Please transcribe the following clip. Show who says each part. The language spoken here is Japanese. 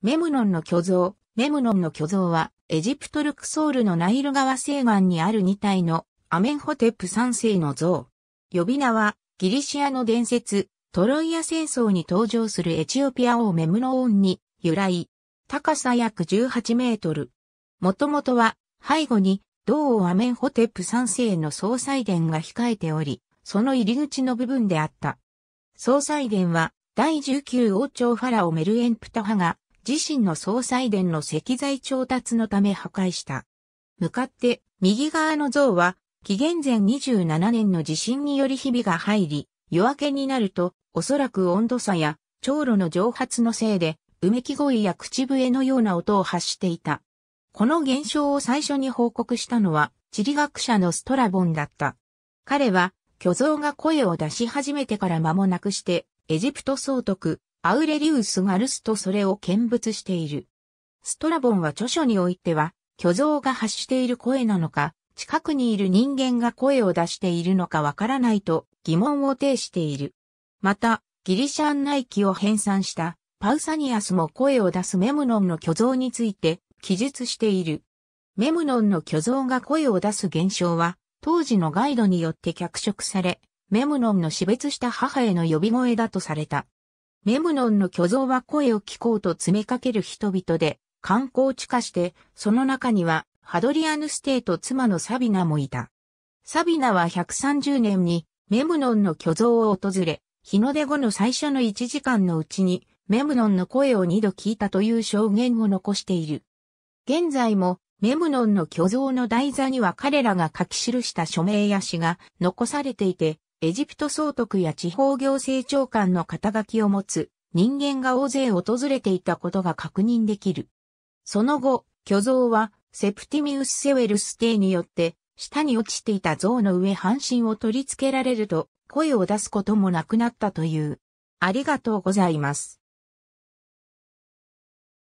Speaker 1: メムノンの巨像。メムノンの巨像は、エジプトルクソールのナイル川西岸にある2体のアメンホテップ3世の像。呼び名は、ギリシアの伝説、トロイア戦争に登場するエチオピア王メムノオンに由来。高さ約18メートル。もともとは、背後に、銅王アメンホテップ3世の総裁殿が控えており、その入り口の部分であった。総裁殿は、第19王朝ファラオメルエンプタハが自身の総裁殿の石材調達のため破壊した。向かって、右側の像は、紀元前27年の地震により日々が入り、夜明けになると、おそらく温度差や、長炉の蒸発のせいで、うめき声や口笛のような音を発していた。この現象を最初に報告したのは、地理学者のストラボンだった。彼は、巨像が声を出し始めてから間もなくして、エジプト総督、アウレリウス・ガルスとそれを見物している。ストラボンは著書においては、巨像が発している声なのか、近くにいる人間が声を出しているのかわからないと疑問を呈している。また、ギリシャンナイキを編纂したパウサニアスも声を出すメムノンの巨像について記述している。メムノンの巨像が声を出す現象は、当時のガイドによって脚色され、メムノンの死別した母への呼び声だとされた。メムノンの巨像は声を聞こうと詰めかける人々で、観光地化して、その中には、ハドリアヌステーと妻のサビナもいた。サビナは130年に、メムノンの巨像を訪れ、日の出後の最初の1時間のうちに、メムノンの声を2度聞いたという証言を残している。現在も、メムノンの巨像の台座には彼らが書き記した署名や詩が残されていて、エジプト総督や地方行政長官の肩書きを持つ人間が大勢訪れていたことが確認できる。その後、巨像はセプティミウス・セウェルス帝によって下に落ちていた像の上半身を取り付けられると声を出すこともなくなったという。ありがとうございます。